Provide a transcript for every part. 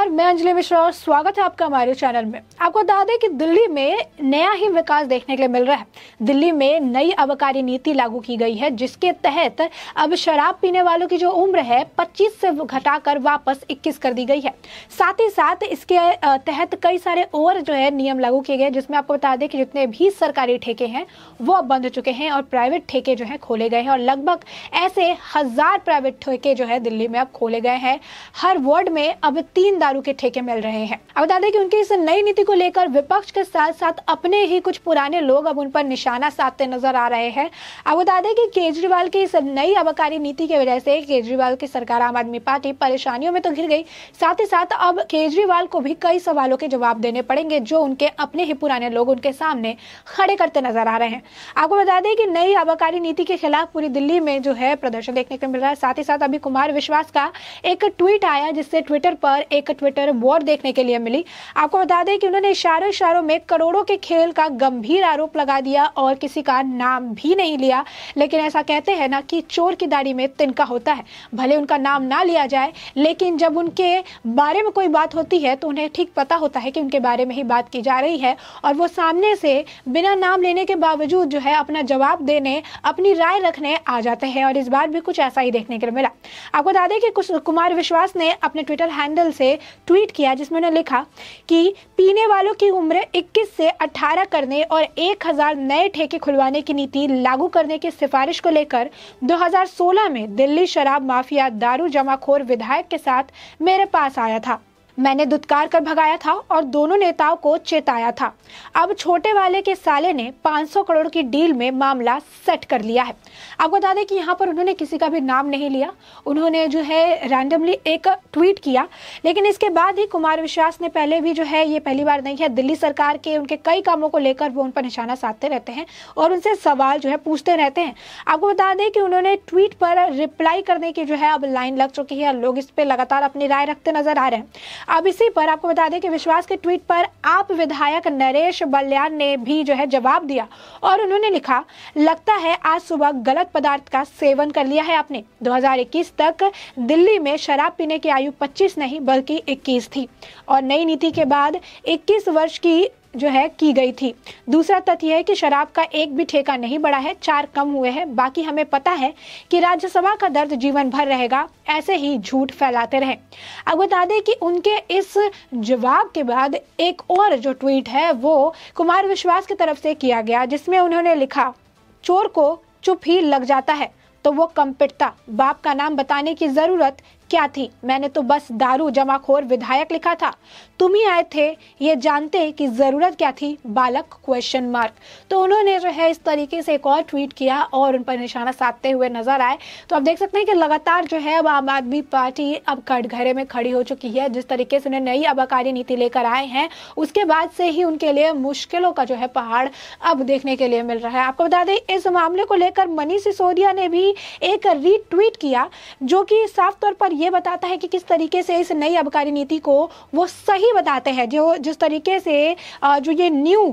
नमस्कार मैं अंजलि मिश्रा और स्वागत है आपका हमारे चैनल में आपको बता दें कि दिल्ली में नया ही विकास देखने के लिए मिल रहा है दिल्ली में नई अबकारी नीति लागू की गई है जिसके तहत अब शराब पीने वालों की जो उम्र है 25 से घटाकर वापस 21 कर दी गई है साथ ही साथ इसके तहत कई सारे और जो है नियम लागू किए गए जिसमें आपको बता दें कि जितने भी सरकारी ठेके हैं वो अब बंद हो चुके हैं और प्राइवेट ठेके जो है खोले गए हैं और लगभग ऐसे हजार प्राइवेट ठेके जो है दिल्ली में अब खोले गए हैं हर वार्ड में अब तीन दारू के ठेके मिल रहे हैं अब बता दें कि उनकी इस नई नीति को लेकर विपक्ष के साथ साथ अपने ही कुछ पुराने लोग अब उन पर निशाना साधते नजर आ रहे हैं अब बता दें कि केजरीवाल की इस नई आबकारी नीति की वजह से केजरीवाल की सरकार आम आदमी पार्टी परेशानियों में तो घिर गई साथ ही साथ अब केजरीवाल को भी कई सवालों के जवाब देने पड़ेंगे जो उनके अपने ही पुराने लोग उनके सामने खड़े करते नजर आ रहे हैं आपको बता दें कि नई आबकारी नीति के खिलाफ पूरी दिल्ली में जो है प्रदर्शन देखने को मिल रहा है साथ ही साथ अभी कुमार विश्वास का एक ट्वीट आया जिससे ट्विटर पर एक ट्विटर वॉर देखने के लिए मिली आपको बता दें कि उन्होंने इशारों इशारों में करोड़ों के खेल का गंभीर आरोप लगा दिया और किसी का नाम भी नहीं लिया लेकिन ऐसा कहते हैं ना कि चोर की दाढ़ी में तिनका होता है भले उनका नाम ना लिया जाए लेकिन जब उनके बारे में कोई बात होती है तो उन्हें ठीक पता होता है कि उनके बारे में ही बात की जा रही है और वो सामने से बिना नाम लेने के बावजूद जो है अपना जवाब देने अपनी राय रखने आ जाते हैं और इस बार भी कुछ ऐसा ही देखने के लिए मिला आपको बता दें कि कुमार विश्वास ने अपने ट्विटर हैंडल से ट्वीट किया जिसमें उन्होंने लिखा कि पीने वालों की उम्र 21 से 18 करने और 1000 नए ठेके खुलवाने की नीति लागू करने की सिफारिश को लेकर 2016 में दिल्ली शराब माफिया दारू जमाखोर विधायक के साथ मेरे पास आया था मैंने दुत्कार कर भगाया था और दोनों नेताओं को चेताया था अब छोटे वाले के साले ने 500 करोड़ की डील में मामला सेट कर लिया है आपको बता दें कि यहाँ पर उन्होंने किसी का भी नाम नहीं लिया उन्होंने जो है रैंडमली एक ट्वीट किया लेकिन इसके बाद ही कुमार विश्वास ने पहले भी जो है ये पहली बार नहीं है दिल्ली सरकार के उनके कई कामों को लेकर वो उन पर निशाना साधते रहते हैं और उनसे सवाल जो है पूछते रहते हैं आपको बता दें कि उन्होंने ट्वीट पर रिप्लाई करने की जो है अब लाइन लग चुकी है लोग इस पर लगातार अपनी राय रखते नजर आ रहे हैं अब इसी पर आपको बता दें कि विश्वास के ट्वीट पर आप विधायक नरेश बल्यान ने भी जो है जवाब दिया और उन्होंने लिखा लगता है आज सुबह गलत पदार्थ का सेवन कर लिया है आपने 2021 तक दिल्ली में शराब पीने की आयु 25 नहीं बल्कि 21 थी और नई नीति के बाद 21 वर्ष की जो है की गई थी दूसरा तथ्य है कि शराब का एक भी ठेका नहीं बढ़ा है चार कम हुए हैं बाकी हमें पता है कि राज्यसभा का दर्द जीवन भर रहेगा ऐसे ही झूठ फैलाते रहे अब बता दें कि उनके इस जवाब के बाद एक और जो ट्वीट है वो कुमार विश्वास की तरफ से किया गया जिसमें उन्होंने लिखा चोर को चुप ही लग जाता है तो वो कम पिटता बाप का नाम बताने की जरूरत क्या थी मैंने तो बस दारू जमाखोर विधायक लिखा था तुम ही आए थे ये जानते कि ज़रूरत क्या थी बालक क्वेश्चन मार्क तो उन्होंने जो है इस तरीके से एक और ट्वीट किया और उन पर निशाना साधते हुए नजर आए तो आप देख सकते हैं कि लगातार जो है अब आम आदमी पार्टी अब कटघरे में खड़ी हो चुकी है जिस तरीके से उन्हें नई अबकारी नीति लेकर आए हैं उसके बाद से ही उनके लिए मुश्किलों का जो है पहाड़ अब देखने के लिए मिल रहा है आपको बता दें इस मामले को लेकर मनीष सिसोदिया ने भी एक रीट्वीट किया जो कि साफ तौर पर ये बताता है कि किस तरीके से इस नई आबकारी नीति को वो सही बताते हैं जो जिस तरीके से जो ये न्यू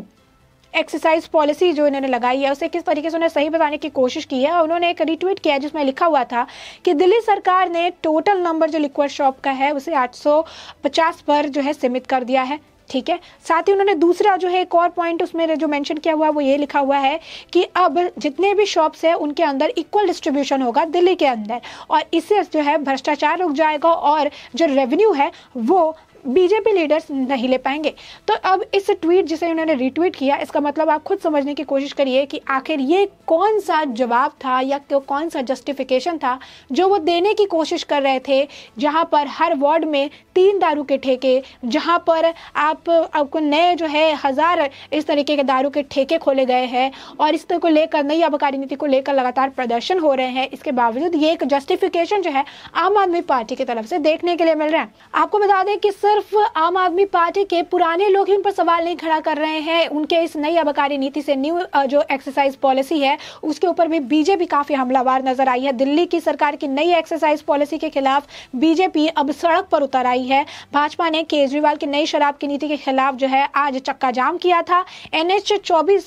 एक्सरसाइज पॉलिसी जो इन्होंने लगाई है उसे किस तरीके से उन्हें सही बताने की कोशिश की है और उन्होंने एक रिट्वीट किया जिसमें लिखा हुआ था कि दिल्ली सरकार ने टोटल नंबर जो लिक्विड शॉप का है उसे 850 पर जो है सीमित कर दिया है ठीक है साथ ही उन्होंने दूसरा जो है एक और पॉइंट उसमें जो मेंशन किया हुआ है वो ये लिखा हुआ है कि अब जितने भी शॉप्स हैं उनके अंदर इक्वल डिस्ट्रीब्यूशन होगा दिल्ली के अंदर और इससे जो है भ्रष्टाचार रुक जाएगा और जो रेवेन्यू है वो बीजेपी लीडर्स नहीं ले पाएंगे तो अब इस ट्वीट जिसे उन्होंने रिट्वीट किया इसका मतलब आप खुद समझने की कोशिश करिए कि आखिर ये कौन सा जवाब था या कौन सा जस्टिफिकेशन था जो वो देने की कोशिश कर रहे थे जहां पर हर वार्ड में तीन दारू के ठेके जहां पर आप आपको नए जो है हज़ार इस तरीके के दारू के ठेके खोले गए हैं और इस को लेकर नई आबकारी नीति को लेकर लगातार प्रदर्शन हो रहे हैं इसके बावजूद ये एक जस्टिफिकेशन जो है आम आदमी पार्टी की तरफ से देखने के लिए मिल रहा है आपको बता दें कि सर सिर्फ आम आदमी पार्टी के पुराने लोग ही उन पर सवाल नहीं खड़ा कर रहे हैं उनके इस नई आबकारी नीति से न्यू जो एक्सरसाइज पॉलिसी है उसके ऊपर भी बीजेपी काफ़ी हमलावार नजर आई है दिल्ली की सरकार की नई एक्सरसाइज पॉलिसी के खिलाफ बीजेपी अब सड़क पर उतर आई है भाजपा ने केजरीवाल की नई शराब की नीति के खिलाफ जो है आज चक्का जाम किया था एन एच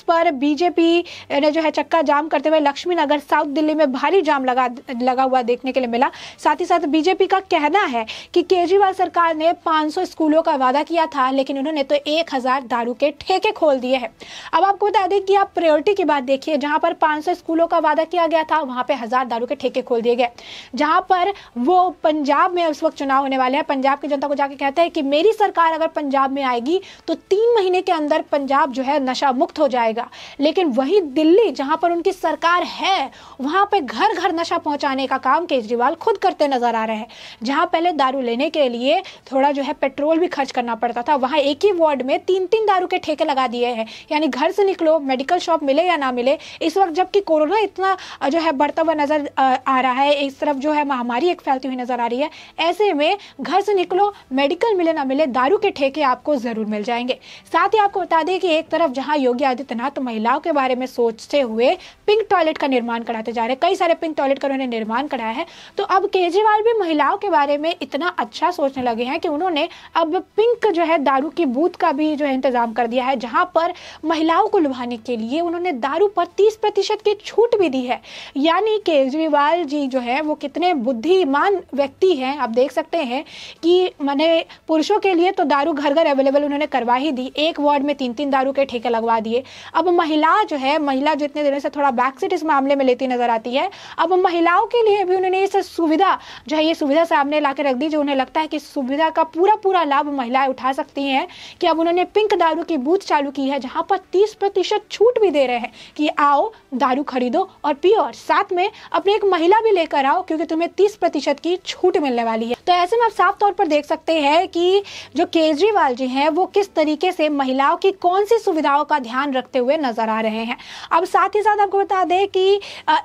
पर बीजेपी ने जो है चक्का जाम करते हुए लक्ष्मी नगर साउथ दिल्ली में भारी जाम लगा लगा हुआ देखने के लिए मिला साथ ही साथ बीजेपी का कहना है कि केजरीवाल सरकार ने पांच 500 स्कूलों का वादा किया था लेकिन उन्होंने तो 1000 दारू के ठेके खोल दिए हैं अब आपको बता दें कि आप प्रायोरिटी की बात देखिए जहां पर 500 स्कूलों का वादा किया गया था वहां पे हजार दारू के ठेके खोल दिए गए जहां पर वो पंजाब में उस वक्त चुनाव होने वाले हैं पंजाब की जनता को जाके कहते हैं कि मेरी सरकार अगर पंजाब में आएगी तो तीन महीने के अंदर पंजाब जो है नशा मुक्त हो जाएगा लेकिन वही दिल्ली जहां पर उनकी सरकार है वहां पर घर घर नशा पहुंचाने का काम केजरीवाल खुद करते नजर आ रहे हैं जहां पहले दारू लेने के लिए थोड़ा जो है पेट्रोल भी खर्च करना पड़ता था वहाँ एक ही वार्ड में तीन तीन दारू के ठेके लगा दिए हैं यानी घर से निकलो मेडिकल शॉप मिले या ना मिले इस वक्त जबकि कोरोना इतना जो है बढ़ता हुआ नज़र आ रहा है इस तरफ जो है महामारी एक फैलती हुई नज़र आ रही है ऐसे में घर से निकलो मेडिकल मिले ना मिले दारू के ठेके आपको ज़रूर मिल जाएंगे साथ ही आपको बता दें कि एक तरफ जहाँ योगी आदित्यनाथ महिलाओं के बारे में सोचते हुए पिंक टॉयलेट का निर्माण कराते जा रहे हैं कई सारे पिंक टॉयलेट का उन्होंने निर्माण कराया है तो अब केजरीवाल भी महिलाओं के बारे में इतना अच्छा सोचने लगे हैं कि उन्होंने अब पिंक जो है दारू के बूथ का भी जो है इंतज़ाम कर दिया है जहां पर महिलाओं को लुभाने के लिए उन्होंने दारू पर तीस प्रतिशत की छूट भी दी है यानी केजरीवाल जी जो है वो कितने बुद्धिमान व्यक्ति हैं आप देख सकते हैं कि मैंने पुरुषों के लिए तो दारू घर घर अवेलेबल उन्होंने करवा ही दी एक वार्ड में तीन तीन दारू के ठेके लगवा दिए अब महिला जो है महिला जितने दिनों से थोड़ा बैकसीट इस मामले में लेती नजर आती है अब महिलाओं के लिए भी उन्होंने इस सुविधा जो है ये सुविधा सामने ला रख दी जो उन्हें लगता है कि सुविधा का पूरा पूरा लाभ महिलाएं उठा सकती हैं कि अब उन्होंने पिंक दारू की बूथ चालू की है जहाँ पर तीस प्रतिशत छूट भी दे रहे हैं कि आओ दारू खरीदो और पियो और साथ में अपने एक महिला भी लेकर आओ क्योंकि तुम्हें तीस प्रतिशत की छूट मिलने वाली है तो ऐसे में आप साफ तौर पर देख सकते हैं कि जो केजरीवाल जी हैं वो किस तरीके से महिलाओं की कौन सी सुविधाओं का ध्यान रखते हुए नजर आ रहे हैं अब साथ ही साथ आपको बता दें कि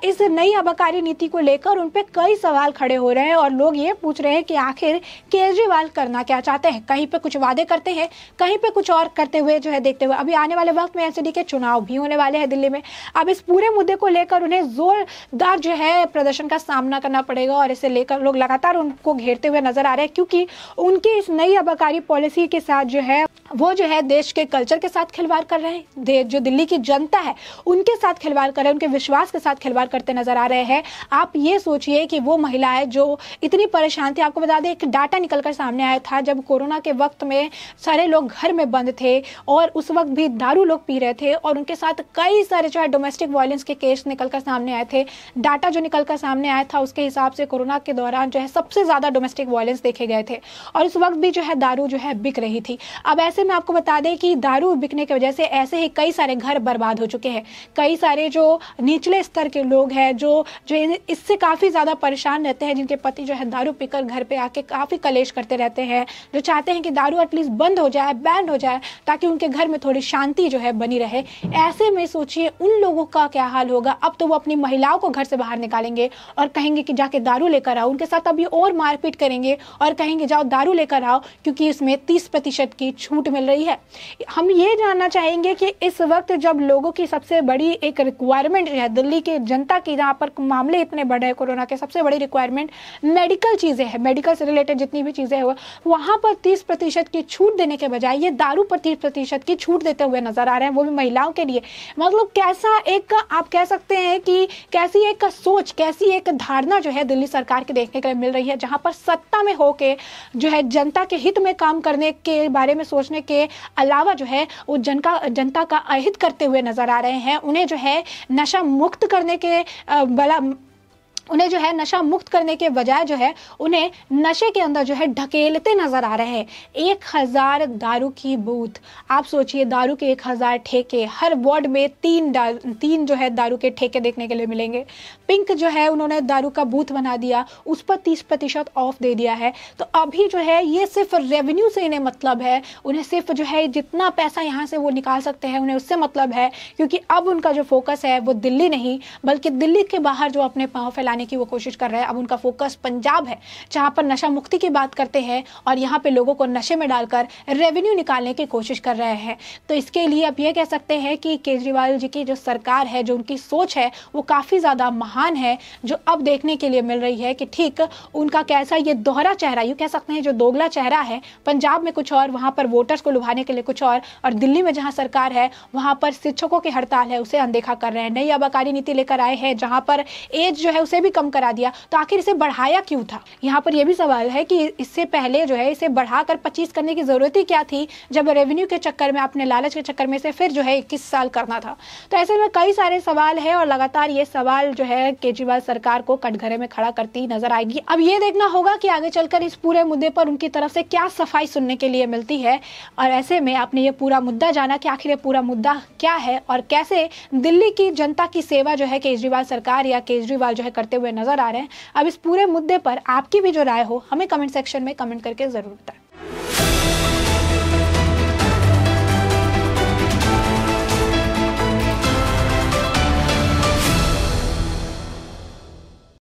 इस नई अबकारी नीति को लेकर उन पर कई सवाल खड़े हो रहे हैं और लोग ये पूछ रहे हैं कि आखिर केजरीवाल करना क्या चाहते हैं कहीं पे कुछ वादे करते हैं कहीं पे कुछ और करते हुए जो है देखते हुए अभी आने वाले वक्त में एनसीडी के चुनाव भी होने वाले हैं दिल्ली में अब इस पूरे मुद्दे को लेकर उन्हें जोरदार जो है प्रदर्शन का सामना करना पड़ेगा और इसे लेकर लोग लगातार उनको घेरते हुए नजर आ रहे हैं क्योंकि उनकी इस नई अबकारी पॉलिसी के साथ जो है वो जो है देश के कल्चर के साथ खिलवाड़ कर रहे हैं जो दिल्ली की जनता है उनके साथ खिलवाड़ कर रहे हैं उनके विश्वास के साथ खिलवाड़ करते नजर आ रहे हैं आप ये सोचिए कि वो महिला है जो इतनी परेशान थी आपको बता दें एक डाटा निकल कर सामने आया था जब कोरोना के वक्त में सारे लोग घर में बंद थे और उस वक्त भी दारू लोग पी रहे थे और उनके साथ कई सारे जो है डोमेस्टिक वायलेंस के केस निकल कर सामने आए थे डाटा जो निकल कर सामने आया था उसके हिसाब से कोरोना के दौरान जो है सबसे ज़्यादा डोमेस्टिक वायलेंस देखे गए थे और उस वक्त भी जो है दारू जो है बिक रही थी अब ऐसे ऐसे में आपको बता दें कि दारू बिकने की वजह से ऐसे ही कई सारे घर बर्बाद हो चुके हैं कई सारे जो निचले स्तर के लोग हैं जो जो इससे काफ़ी ज़्यादा परेशान रहते हैं जिनके पति जो है दारू पीकर घर पे आके काफ़ी कलेश करते रहते हैं जो चाहते हैं कि दारू एटलीस्ट बंद हो जाए बैंड हो जाए ताकि उनके घर में थोड़ी शांति जो है बनी रहे ऐसे में सोचिए उन लोगों का क्या हाल होगा अब तो वो अपनी महिलाओं को घर से बाहर निकालेंगे और कहेंगे कि जाके दारू लेकर आओ उनके साथ अभी और मारपीट करेंगे और कहेंगे जाओ दारू लेकर आओ क्योंकि इसमें तीस प्रतिशत की छूट छूट मिल रही है हम ये जानना चाहेंगे कि इस वक्त जब लोगों की सबसे बड़ी एक रिक्वायरमेंट है दिल्ली के जनता की जहाँ पर मामले इतने बड़े हैं कोरोना के सबसे बड़ी रिक्वायरमेंट मेडिकल चीज़ें हैं मेडिकल से रिलेटेड जितनी भी चीज़ें हैं वहाँ पर तीस प्रतिशत की छूट देने के बजाय ये दारू पर तीस प्रतिशत की छूट देते हुए नजर आ रहे हैं वो भी महिलाओं के लिए मतलब कैसा एक आप कह सकते हैं कि कैसी एक सोच कैसी एक धारणा जो है दिल्ली सरकार की देखने के लिए मिल रही है जहाँ पर सत्ता में होके जो है जनता के हित में काम करने के बारे में सोचने सोचने के अलावा जो है वो जनता जनता का अहित करते हुए नजर आ रहे हैं उन्हें जो है नशा मुक्त करने के बला उन्हें जो है नशा मुक्त करने के बजाय जो है उन्हें नशे के अंदर जो है ढकेलते नजर आ रहे हैं एक हजार दारू की बूथ आप सोचिए दारू के एक हजार ठेके हर वार्ड में तीन तीन जो है दारू के ठेके देखने के लिए मिलेंगे पिंक जो है उन्होंने दारू का बूथ बना दिया उस पर तीस प्रतिशत ऑफ दे दिया है तो अभी जो है ये सिर्फ रेवेन्यू से इन्हें मतलब है उन्हें सिर्फ जो है जितना पैसा यहाँ से वो निकाल सकते हैं उन्हें उससे मतलब है क्योंकि अब उनका जो फोकस है वो दिल्ली नहीं बल्कि दिल्ली के बाहर जो अपने पाँव फैलाने लाने की वो कोशिश कर रहे हैं अब उनका फोकस पंजाब है जहाँ पर नशा मुक्ति की बात करते हैं और यहाँ पे लोगों को नशे में डालकर रेवेन्यू निकालने की कोशिश कर रहे हैं तो इसके लिए अब ये कह सकते हैं कि केजरीवाल जी की जो सरकार है जो उनकी सोच है वो काफ़ी ज़्यादा महान है जो अब देखने के लिए मिल रही है कि ठीक उनका कैसा ये दोहरा चेहरा यूँ कह सकते हैं जो दोगला चेहरा है पंजाब में कुछ और वहाँ पर वोटर्स को लुभाने के लिए कुछ और और दिल्ली में जहाँ सरकार है वहाँ पर शिक्षकों की हड़ताल है उसे अनदेखा कर रहे हैं नई आबाकारी नीति लेकर आए हैं जहाँ पर एज जो है उसे भी कम करा दिया तो आखिर इसे बढ़ाया क्यों था यहाँ पर यह भी सवाल है कि इससे पहले जो है इसे बढ़ाकर 25 करने की ज़रूरत ही क्या थी जब रेवेन्यू के चक्कर में अपने लालच के चक्कर में इसे फिर जो है इक्कीस साल करना था तो ऐसे में कई सारे सवाल है और लगातार ये सवाल जो है केजरीवाल सरकार को कटघरे में खड़ा करती नजर आएगी अब ये देखना होगा कि आगे चलकर इस पूरे मुद्दे पर उनकी तरफ से क्या सफाई सुनने के लिए मिलती है और ऐसे में आपने ये पूरा मुद्दा जाना कि आखिर ये पूरा मुद्दा क्या है और कैसे दिल्ली की जनता की सेवा जो है केजरीवाल सरकार या केजरीवाल जो है करते हुए नजर आ रहे हैं अब इस पूरे मुद्दे पर आपकी भी जो राय हो हमें कमेंट सेक्शन में कमेंट करके जरूर बताएं